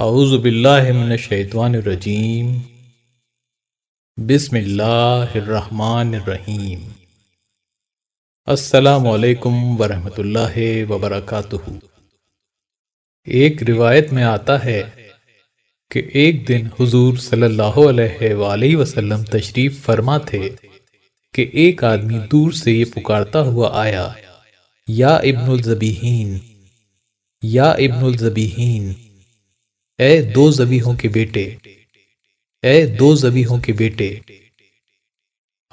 आउज़बिल्लाशैतवानरजीम बिसमीम असलकम वरहमतुल्लाह वबरकatuhu एक रिवायत में आता है कि एक दिन हुजूर सल्लल्लाहु अलैहि वसल्लम तशरीफ़ फरमा थे कि एक आदमी दूर से ये पुकारता हुआ आया या इब्नुल जबीहीन या इब्नुल जबीहीन ए दो जबीहों के बेटे ए दो जबीहों के बेटे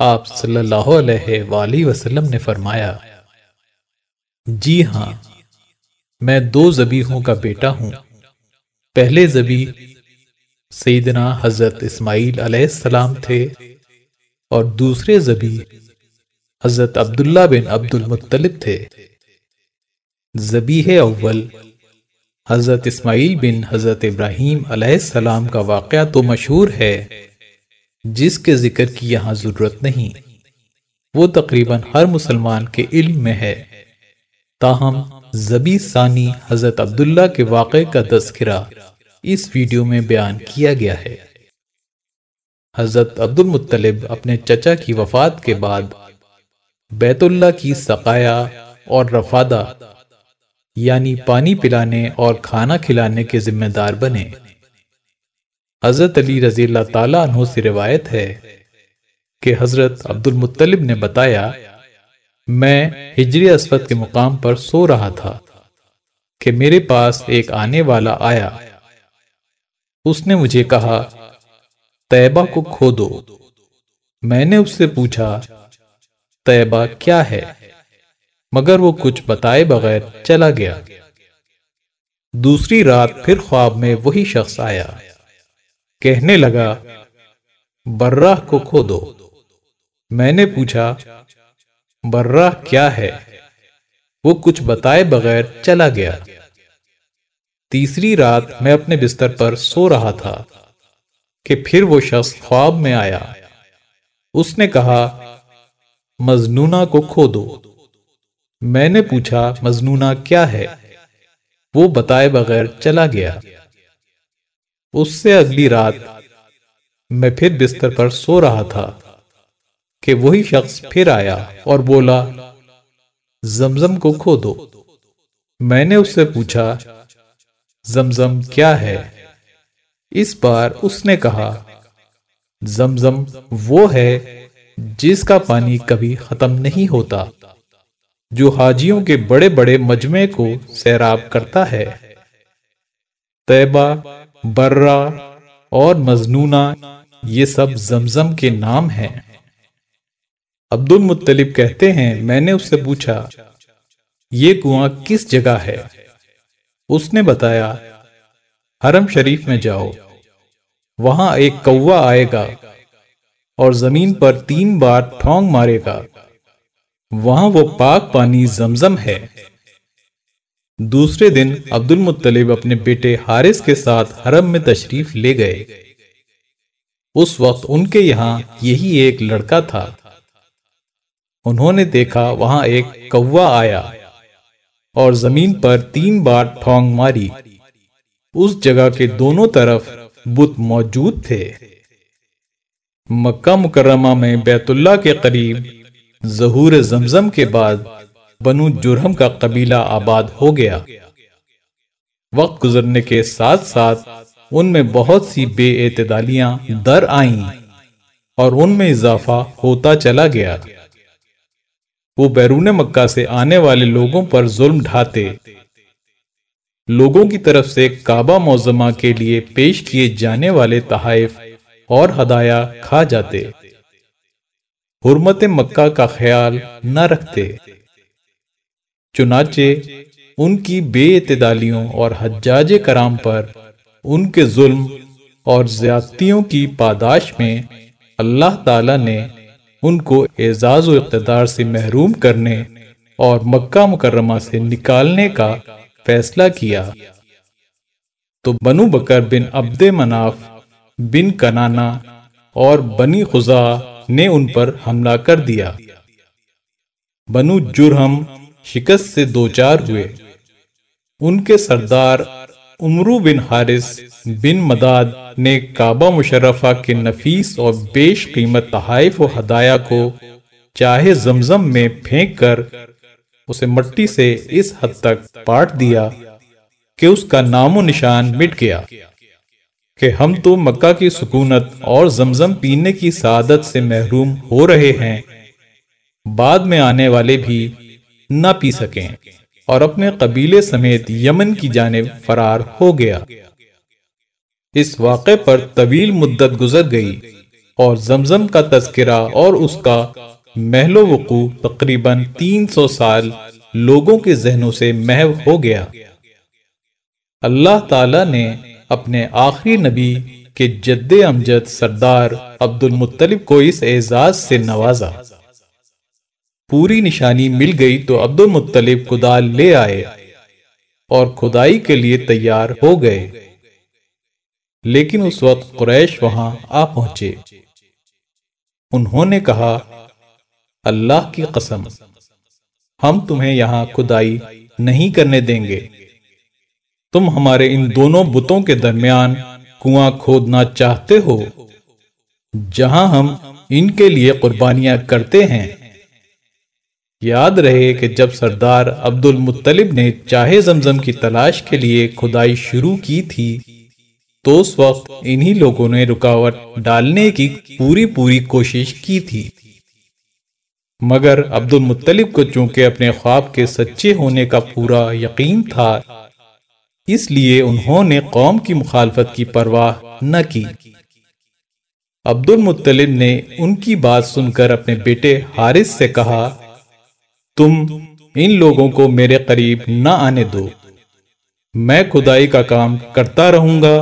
आप सल्लल्लाहु अलैहि वसल्लम ने फरमाया जी हाँ मैं दो जबीहों का बेटा हूं पहले जबी सईदना हज़रत इस्माईल अलैहिस्सलाम थे और दूसरे जबी हज़रत अब्दुल्ला बिन अब्दुल मुत्तलिब थे जबीह अव्वल हज़रत इस्माइल बिन हज़रत इब्राहिम अलैहिस्सलाम का वाक़ तो मशहूर है जिसके ज़िक्र की यहाँ ज़रूरत नहीं वो तकरीबन हर मुसलमान के इल्म में है ताहम जबी सानी हज़रत अब्दुल्ला के वाक़ का तस्करा इस वीडियो में बयान किया गया है हज़रत अब्दुलमतलब अपने चचा की वफात के बाद बैतुल्ला की सकाया और रफादा यानी पानी पिलाने और खाना खिलाने के जिम्मेदार बने हजरत अली रजी तु से रिवायत है कि हजरत अब्दुल मुत्तलिब ने बताया मैं हिजरी असफत के मुकाम पर सो रहा था कि मेरे पास एक आने वाला आया उसने मुझे कहा तैबा को खो दो मैंने उससे पूछा तैबा क्या है मगर वो कुछ बताए बगैर चला गया दूसरी रात फिर ख्वाब में वही शख्स आया कहने लगा बर्राह को खो दो मैंने पूछा बर्राह क्या है वो कुछ बताए बगैर चला गया तीसरी रात मैं अपने बिस्तर पर सो रहा था कि फिर वो शख्स ख्वाब में आया उसने कहा मजनूना को खो दो मैंने पूछा मजनूना क्या है वो बताए बगैर चला गया उससे अगली रात मैं फिर बिस्तर पर सो रहा था कि वही शख्स फिर आया और बोला जमजम को खो दो मैंने उससे पूछा जमजम क्या है इस बार उसने कहा जमजम वो है जिसका पानी कभी खत्म नहीं होता जो हाजियों के बड़े बड़े मजमे को सैराब करता है तैबा बर्रा और मजनूना ये सब जमजम के नाम हैं अब्दुल मुत्तलिब कहते हैं मैंने उससे पूछा ये कुआं किस जगह है उसने बताया हरम शरीफ में जाओ वहां एक कौवा आएगा और जमीन पर तीन बार ठोंग मारेगा वहां वो पाक पानी जमजम है दूसरे दिन अब्दुल मुत्तलिब अपने बेटे हारिस के साथ हरम में तशरीफ ले गए उस वक्त उनके यहां यही एक लड़का था उन्होंने देखा वहां एक कौवा आया और जमीन पर तीन बार ठोंग मारी उस जगह के दोनों तरफ बुत मौजूद थे मक्का मुकर्रमा में बैतुल्ला के करीब जहूर जमजम के बाद बनु जुरहम का कबीला आबाद हो गया वक्त गुजरने के साथ साथ उनमें बहुत सी बेअतदालियां दर आईं और उनमें इजाफा होता चला गया वो बैरून मक्का से आने वाले लोगों पर जुल्म ढाते लोगों की तरफ से काबा मौजमा के लिए पेश किए जाने वाले तहफ और हदाया खा जाते हरमत मक्का का ख्याल न रखते चुनाचे उनकी बेतदालियों और हजाज कराम पर उनके जुल्म और ज्यादतियों की पादाश में अल्लाह ताला ने उनको एजाज इकतदार से महरूम करने और मक्का मुकरमा से निकालने का फैसला किया तो बनु बकर बिन अब्द मनाफ बिन कनाना और बनी खुजा ने उन पर हमला कर दिया बनु जुरहम शिकस्त से दो चार हुए उनके सरदार उमरू बिन हारिस बिन मदाद ने काबा मुशर्रफा के नफीस और बेश कीमत तहाइफ और हदाया को चाहे जमजम में फेंक कर उसे मट्टी से इस हद तक पाट दिया कि उसका नामो निशान मिट गया कि हम तो मक्का की सुकूनत और जमजम पीने की सादत से महरूम हो रहे हैं बाद में आने वाले भी ना पी सकें और अपने कबीले समेत यमन की जानब फरार हो गया इस वाक़े पर तवील मुद्दत गुजर गई और जमजम का तस्करा और उसका महलो वकू तकरीबन 300 साल लोगों के जहनों से महव हो गया अल्लाह ताला ने अपने आखिरी नबी के जद्द अमजद सरदार अब्दुल मुत्तलिब को इस एजाज से नवाजा पूरी निशानी मिल गई तो अब्दुल मुत्तलिब कुदाल ले आए और खुदाई के लिए तैयार हो गए लेकिन उस वक्त कुरैश वहां आ पहुंचे उन्होंने कहा अल्लाह की कसम हम तुम्हें यहां खुदाई नहीं करने देंगे तुम हमारे इन दोनों बुतों के दरमियान कुआं खोदना चाहते हो जहां हम इनके लिए कुर्बानियां करते हैं याद रहे कि जब सरदार अब्दुल मुत्तलिब ने चाहे जमजम की तलाश के लिए खुदाई शुरू की थी तो उस वक्त इन्हीं लोगों ने रुकावट डालने की पूरी पूरी कोशिश की थी मगर अब्दुल मुत्तलिब को चूंकि अपने ख्वाब के सच्चे होने का पूरा यकीन था इसलिए उन्होंने कौम की मुखालफत की परवाह न की अब्दुल मुत्तलिब ने उनकी बात सुनकर अपने बेटे हारिस से कहा तुम इन लोगों को मेरे करीब न आने दो मैं खुदाई का काम करता रहूंगा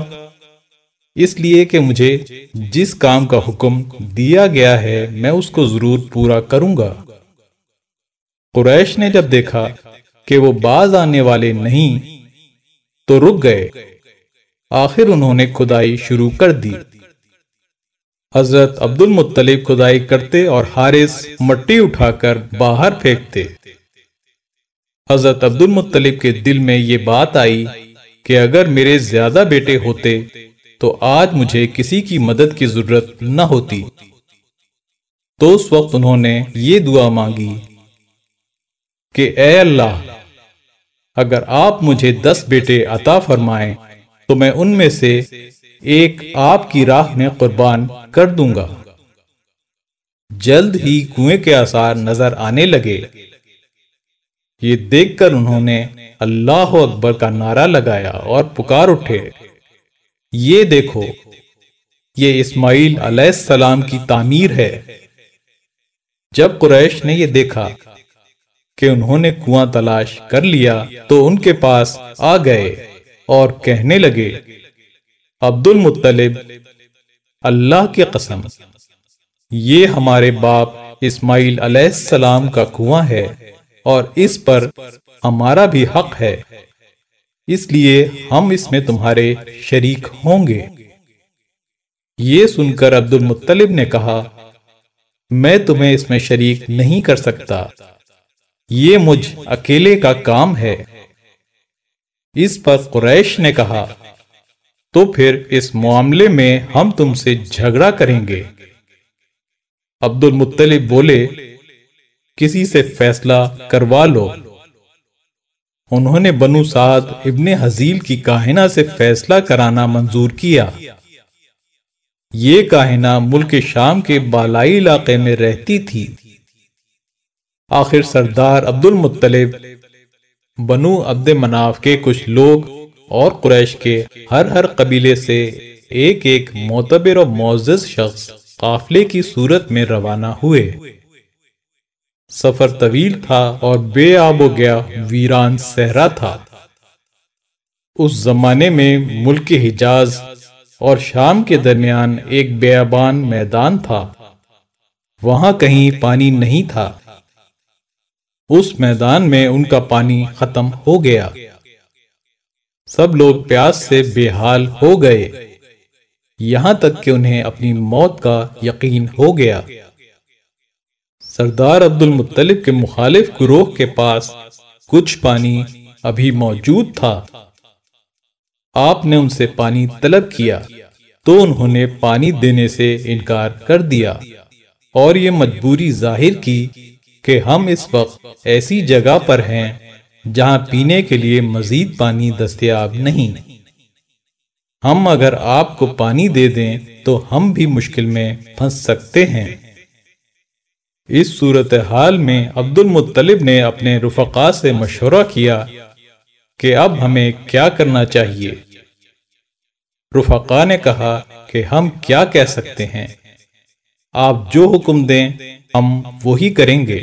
इसलिए कि मुझे जिस काम का हुक्म दिया गया है मैं उसको जरूर पूरा करूंगा कुरैश ने जब देखा कि वो बाज आने वाले नहीं तो रुक गए आखिर उन्होंने खुदाई शुरू कर दी हजरत अब्दुल मुत्तलिब खुदाई करते और हारिस मट्टी उठाकर बाहर फेंकते हजरत अब्दुल मुत्तलिब के दिल में ये बात आई कि अगर मेरे ज्यादा बेटे होते तो आज मुझे किसी की मदद की जरूरत न होती तो उस वक्त उन्होंने ये दुआ मांगी कि ए अल्लाह अगर आप मुझे दस बेटे अता फरमाएं तो मैं उनमें से एक आपकी राह में कुर्बान कर दूंगा जल्द ही कुएं के आसार नजर आने लगे ये देखकर उन्होंने अल्लाह अकबर का नारा लगाया और पुकार उठे ये देखो ये इस्माइल अलैहिस्सलाम की तामीर है जब कुरैश ने यह देखा कि उन्होंने कुआं तलाश कर लिया तो उनके पास आ गए और कहने लगे अब्दुल मुत्तलिब अल्लाह की कसम ये हमारे बाप इस्माइल अलैहिस्सलाम का कुआं है और इस पर हमारा भी हक है इसलिए हम इसमें तुम्हारे शरीक होंगे ये सुनकर अब्दुल मुत्तलिब ने कहा मैं तुम्हें इसमें शरीक नहीं कर सकता ये मुझ अकेले का काम है इस पर कुरैश ने कहा तो फिर इस मामले में हम तुमसे झगड़ा करेंगे अब्दुल मुत्तलिब बोले किसी से फैसला करवा लो उन्होंने बनु साद इब्ने हजील की काहिना से फैसला कराना मंजूर किया ये काहिना मुल्क शाम के बालाई इलाके में रहती थी आखिर सरदार अब्दुल मुत्तलिब बनु अब्द मनाफ के कुछ लोग और कुरैश के हर हर कबीले से एक एक मोतबर और मोजिज शख्स काफले की सूरत में रवाना हुए सफर तवील था और बे हो गया वीरान सहरा था उस जमाने में मुल्क हिजाज और शाम के दरमियान एक बेआबान मैदान था वहां कहीं पानी नहीं था उस मैदान में उनका पानी खत्म हो गया सब लोग प्यास से बेहाल हो गए यहां तक कि उन्हें अपनी मौत का यकीन हो गया सरदार अब्दुल मुत्तलिब के मुखालिफ ग्रोह के पास कुछ पानी अभी मौजूद था आपने उनसे पानी तलब किया तो उन्होंने पानी देने से इनकार कर दिया और ये मजबूरी जाहिर की कि हम इस वक्त ऐसी जगह पर हैं जहां पीने के लिए मजीद पानी दस्तियाब नहीं हम अगर आपको पानी दे दें तो हम भी मुश्किल में फंस सकते हैं इस सूरत हाल में अब्दुल मुत्तलिब ने अपने रुफका से मशवरा किया कि अब हमें क्या करना चाहिए रुफका ने कहा कि हम क्या कह सकते हैं आप जो हुक्म दें हम वही करेंगे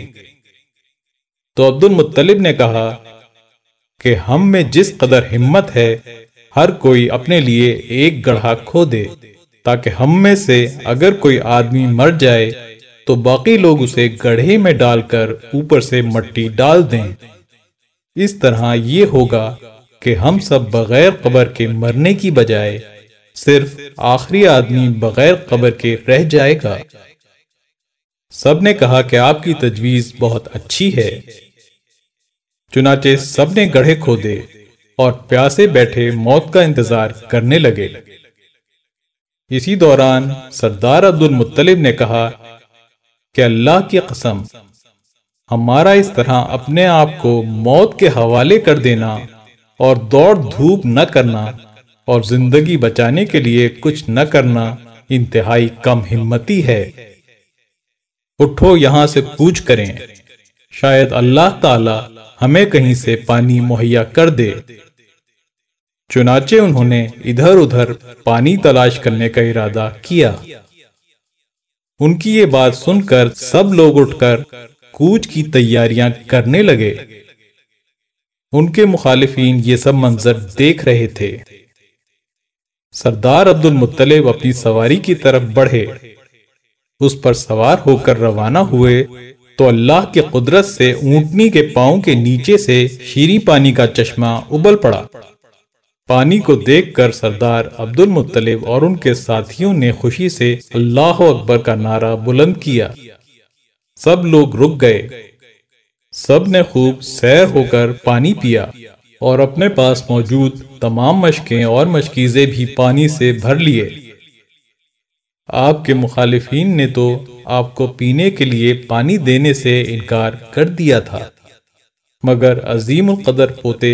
तो अब्दुल मुत्तलिब ने कहा कि हम में जिस कदर हिम्मत है हर कोई अपने लिए एक गढ़ा खो दे ताकि हम में से अगर कोई आदमी मर जाए तो बाकी लोग उसे गढ़े में डालकर ऊपर से मट्टी डाल दें इस तरह ये होगा कि हम सब बगैर कबर के मरने की बजाय सिर्फ आखिरी आदमी बगैर कबर के रह जाएगा सबने कहा कि आपकी तजवीज बहुत अच्छी है चुनाचे सबने गढ़े खोदे और प्यासे बैठे मौत का इंतजार करने लगे इसी दौरान सरदार अब्दुल मुत्तलिब ने कहा कि अल्लाह की कसम हमारा इस तरह अपने आप को मौत के हवाले कर देना और दौड़ धूप न करना और जिंदगी बचाने के लिए कुछ न करना इंतहाई कम हिम्मती है उठो यहाँ से कूच करें शायद अल्लाह ताला हमें कहीं से पानी मुहैया कर दे चुनाचे उन्होंने इधर उधर पानी तलाश करने का इरादा किया उनकी ये बात सुनकर सब लोग उठकर कूच की तैयारियां करने लगे उनके मुखालिफिन ये सब मंजर देख रहे थे सरदार अब्दुल मुत्तलिब अपनी सवारी की तरफ बढ़े उस पर सवार होकर रवाना हुए तो अल्लाह की कुदरत से ऊंटनी के पाओ के नीचे से शीरी पानी का चश्मा उबल पड़ा पानी को देखकर सरदार अब्दुल मुत्तलिब और उनके साथियों ने खुशी से अल्लाह अकबर का नारा बुलंद किया सब लोग रुक गए सब ने खूब सैर होकर पानी पिया और अपने पास मौजूद तमाम मशकें और मशकीजे भी पानी से भर लिए आपके मुखालिफिन ने तो आपको पीने के लिए पानी देने से इनकार कर दिया था मगर अजीम कदर पोते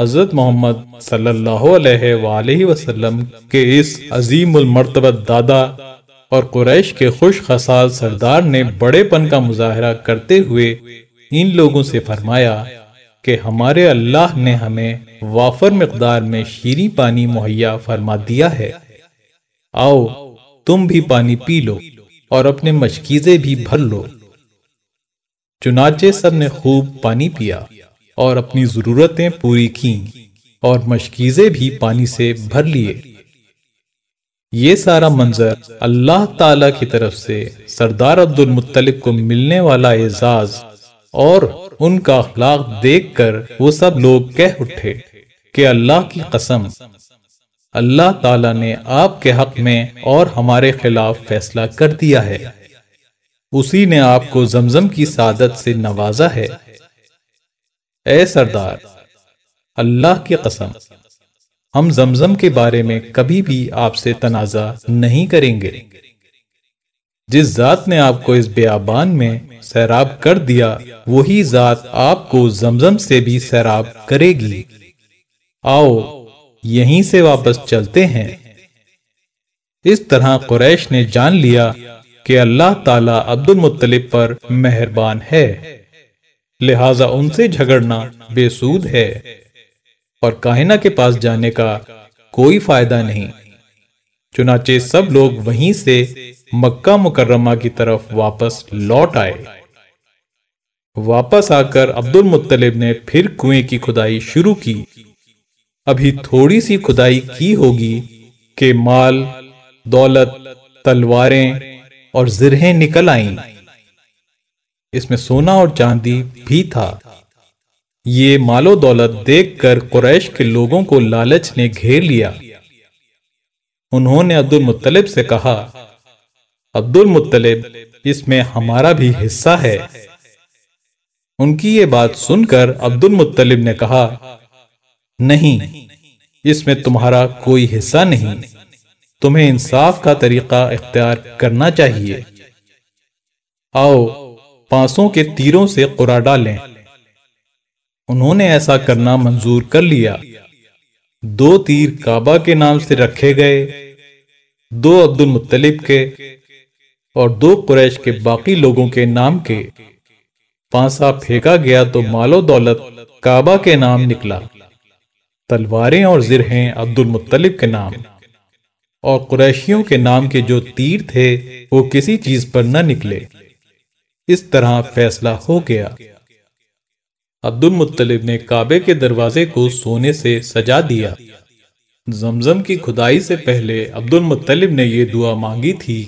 हजरत मोहम्मद सल्लल्लाहु अलैहि वसल्लम के इस अजीम दादा और कुरैश के खुश खसाल सरदार ने बड़ेपन का मुजाहरा करते हुए इन लोगों से फरमाया कि हमारे अल्लाह ने हमें वाफर मकदार में शीरी पानी मुहैया फरमा दिया है आओ तुम भी पानी पी लो और अपने मशकीजे भी भर लो चुनाचे सब ने खूब पानी पिया और अपनी जरूरतें पूरी की और मशकीजे भी पानी से भर लिए ये सारा मंजर अल्लाह ताला की तरफ से सरदार अब्दुल मुत्तलिब को मिलने वाला एजाज और उनका अखलाक देखकर वो सब लोग कह उठे कि अल्लाह की कसम अल्लाह ताला ने आपके हक में और हमारे खिलाफ फैसला कर दिया है उसी ने आपको जमजम की सादत से नवाजा है ए सरदार अल्लाह की कसम हम जमजम के बारे में कभी भी आपसे तनाजा नहीं करेंगे जिस जात ने आपको इस बेआबान में सैराब कर दिया वही जात आपको जमजम से भी सैराब करेगी आओ यहीं से वापस चलते हैं इस तरह कुरैश ने जान लिया कि अल्लाह ताला अब्दुल मुत्तलिब पर मेहरबान है लिहाजा उनसे झगड़ना बेसूद है और काहिना के पास जाने का कोई फायदा नहीं चुनाचे सब लोग वहीं से मक्का मुकर्रमा की तरफ वापस लौट आए वापस आकर अब्दुल मुत्तलिब ने फिर कुएं की खुदाई शुरू की अभी थोड़ी सी खुदाई की होगी कि माल दौलत तलवारें और जिरहें निकल आईं। इसमें सोना और चांदी भी था ये मालो दौलत देखकर कुरैश के लोगों को लालच ने घेर लिया उन्होंने अब्दुल मुत्तलिब से कहा अब्दुल मुत्तलिब इसमें हमारा भी हिस्सा है उनकी ये बात सुनकर अब्दुल मुत्तलिब ने कहा नहीं इसमें तुम्हारा कोई हिस्सा नहीं तुम्हें इंसाफ का तरीका इख्तियार करना चाहिए आओ पांसों के तीरों से कुरा डालें उन्होंने ऐसा करना मंजूर कर लिया दो तीर काबा के नाम से रखे गए दो अब्दुल मुत्तलिब के और दो कुरैश के बाकी लोगों के नाम के पांसा फेंका गया तो मालो दौलत काबा के नाम निकला तलवारें और जिरहें अब्दुल मुत्तलिब के नाम और कुरैशियों के नाम के जो तीर थे वो किसी चीज पर न निकले इस तरह फैसला हो गया अब्दुल मुत्तलिब ने काबे के दरवाजे को सोने से सजा दिया जमजम की खुदाई से पहले अब्दुल मुत्तलिब ने यह दुआ मांगी थी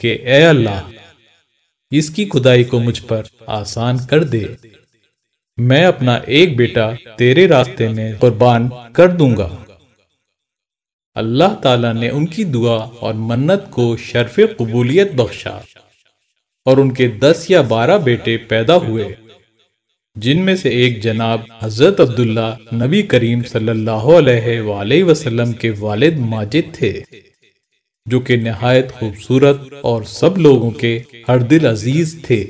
कि ए अल्लाह इसकी खुदाई को मुझ पर आसान कर दे मैं अपना एक बेटा तेरे रास्ते में कुर्बान कर दूंगा अल्लाह ताला ने उनकी दुआ और मन्नत को शर्फ कबूलियत बख्शा और उनके दस या बारह बेटे पैदा हुए जिनमें से एक जनाब हज़रत अब्दुल्ला नबी करीम सल्लल्लाहु अलैहि वसल्लम के वालिद माजिद थे जो कि नहायत खूबसूरत और सब लोगों के हर दिल अजीज थे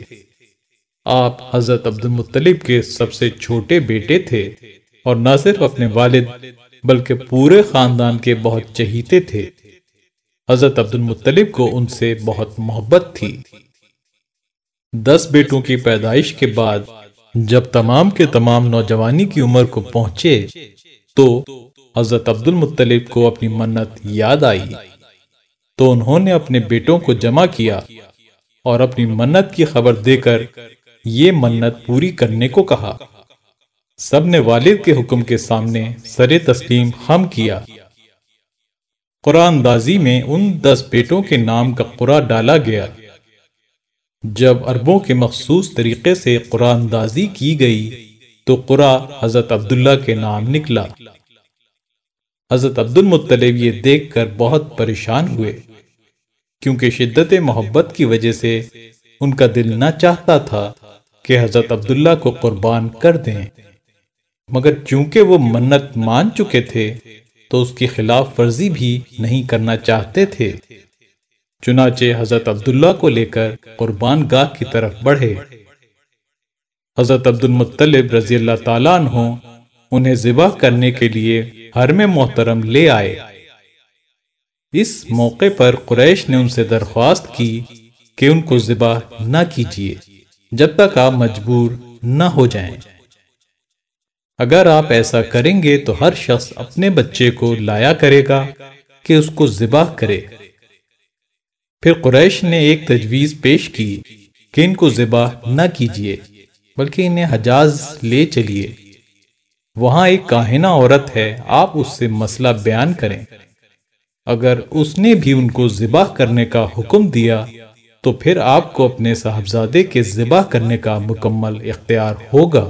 आप हजरत अब्दुल मुतलिब के सबसे छोटे बेटे थे और न सिर्फ अपने वालिद बल्कि पूरे खानदान के बहुत चहीते थे हजरत मुतलिब को उनसे बहुत मोहब्बत थी दस बेटों की पैदाइश के बाद जब तमाम के तमाम नौजवानी की उम्र को पहुंचे तो हजरत अब्दुल मुतलिब को अपनी मन्नत याद आई तो उन्होंने अपने बेटों को जमा किया और अपनी मन्नत की खबर देकर ये मन्नत पूरी करने को कहा सब ने वालिद के हुक्म के सामने सरे तस्लीम हम किया कुरानदाजी में उन दस बेटों के नाम का कुरा डाला गया जब अरबों के मखसूस तरीके से कुरानदाजी की गई तो कुरा हज़रत अब्दुल्ला के नाम निकला हज़रत अब्दुल मुत्तलिब ये देखकर बहुत परेशान हुए क्योंकि शिद्दत मोहब्बत की वजह से उनका दिल ना चाहता था कि हज़रत अब्दुल्ला को कुर्बान कर दें मगर चूंकि वो मन्नत मान चुके थे तो उसकी खिलाफ वर्जी भी नहीं करना चाहते थे चुनाचे हज़रत अब्दुल्ला को लेकर कुर्बान गाह की तरफ बढ़े हज़रत अब्दुलमतलब रजी अल्लाह तहों उन्हें ज़िबा करने के लिए हर में मोहतरम ले आए इस मौके पर कुरैश ने उनसे दरख्वास्त की कि उनको ज़िबा न कीजिए जब तक आप मजबूर न हो जाएं। अगर आप ऐसा करेंगे तो हर शख्स अपने बच्चे को लाया करेगा कि उसको ज़िबाह करे फिर कुरैश ने एक तजवीज़ पेश की कि इनको ज़िबाह न कीजिए बल्कि इन्हें हजाज ले चलिए वहां एक काहिना औरत है आप उससे मसला बयान करें अगर उसने भी उनको ज़िबाह करने का हुक्म दिया तो फिर आपको अपने साहबजादे के ज़िबा करने का मुकम्मल इख्तियार होगा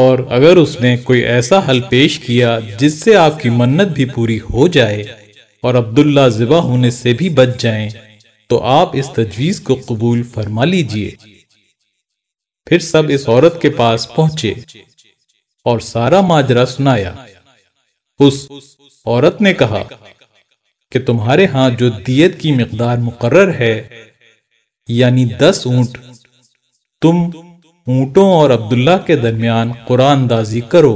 और अगर उसने कोई ऐसा हल पेश किया जिससे आपकी मन्नत भी पूरी हो जाए और अब्दुल्ला ज़िबा होने से भी बच जाए तो आप इस तजवीज़ को कबूल फरमा लीजिए फिर सब इस औरत के पास पहुंचे और सारा माजरा सुनाया उस औरत ने कहा कि तुम्हारे हाथ जो दियत की मकदार मुकर्र है यानी दस ऊंट तुम ऊंटों और अब्दुल्ला के दरमियान कुरान दाजी करो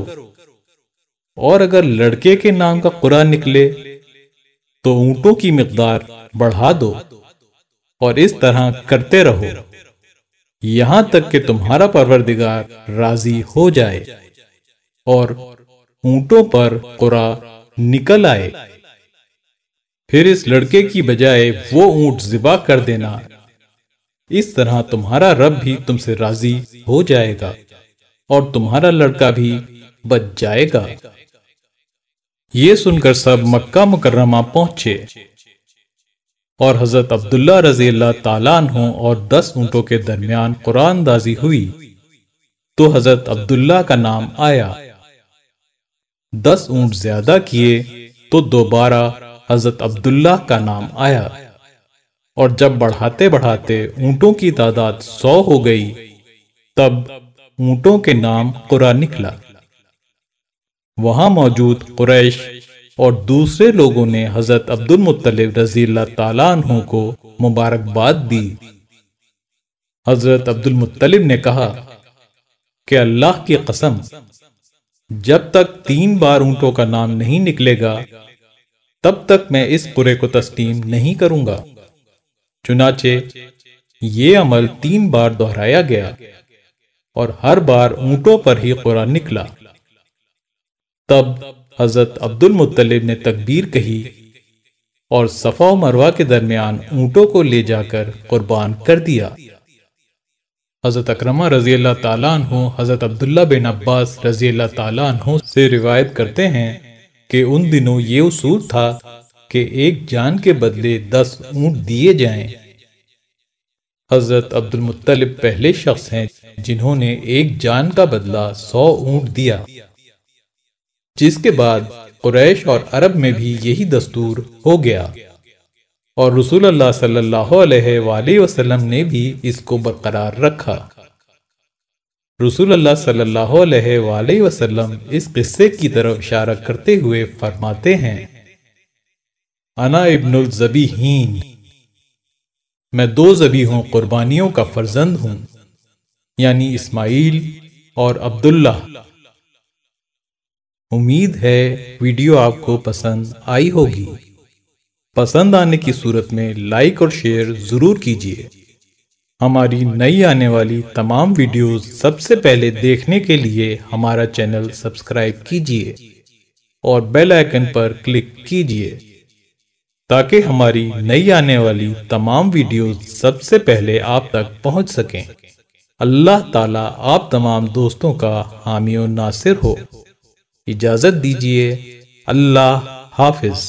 और अगर लड़के के नाम का कुरान निकले तो ऊंटों की मकदार बढ़ा दो और इस तरह करते रहो यहां तक कि तुम्हारा परवरदिगार राजी हो जाए और ऊंटों पर कुरा निकल आए फिर इस लड़के की बजाय वो ऊंट जिबा कर देना इस तरह तुम्हारा रब भी तुमसे राजी हो जाएगा और तुम्हारा लड़का भी बच जाएगा ये सुनकर सब मक्का मुकर्रमा पहुंचे और हजरत अब्दुल्ला रजी तालान हो और दस ऊंटों के दरमियान कुरानदाजी हुई तो हजरत अब्दुल्ला का नाम आया दस ऊंट ज्यादा किए तो दोबारा हजरत अब्दुल्ला का नाम आया और जब बढ़ाते बढ़ाते ऊँटों की तादाद सौ हो गई तब ऊँटों के नाम कुरान निकला वहां मौजूद कुरैश और दूसरे लोगों ने हजरत अब्दुल मुत्तलिब रजी तु को मुबारकबाद दी हजरत अब्दुल मुत्तलिब ने कहा कि अल्लाह की कसम जब तक तीन बार ऊंटों का नाम नहीं निकलेगा तब तक मैं इस कुरे को तस्लीम नहीं करूंगा चुनाचे ये अमल तीन बार दोहराया गया और हर बार ऊंटों पर ही कुरान निकला तब हजरत अब्दुल मुत्तलिब ने तकबीर कही और सफा और मरवा के दरमियान ऊंटों को ले जाकर कुर्बान कर दिया हजरत अक्रमा रजी अल्लाह तु हजरत अब्दुल्ला बिन अब्बास रजी अल्लाह तु से रिवायत करते हैं कि उन दिनों ये उसूल था कि एक जान के बदले दस ऊंट दिए जाएं। हजरत अब्दुल मुत्तलिब पहले शख्स हैं जिन्होंने एक जान का बदला सौ ऊंट दिया जिसके बाद कुरैश और अरब में भी यही दस्तूर हो गया और रसूल अल्लाह सल्लल्लाहु अलैहि वसल्लम ने भी इसको बरकरार रखा रसूल अल्लाह सल्लल्लाहु अलैहि वसल्लम इस किस्से की तरफ इशारा करते हुए फरमाते हैं अना इब्नुल हीन मैं दो जबीहों कुर्बानियों का फर्जंद हूं यानी इस्माइल और अब्दुल्ला उम्मीद है वीडियो आपको पसंद आई होगी पसंद आने की सूरत में लाइक और शेयर ज़रूर कीजिए हमारी नई आने वाली तमाम वीडियोस सबसे पहले देखने के लिए हमारा चैनल सब्सक्राइब कीजिए और बेल आइकन पर क्लिक कीजिए ताकि हमारी नई आने वाली तमाम वीडियोस सबसे पहले आप तक पहुंच सकें अल्लाह ताला आप तमाम दोस्तों का हामी नासिर हो इजाज़त दीजिए अल्लाह हाफिज़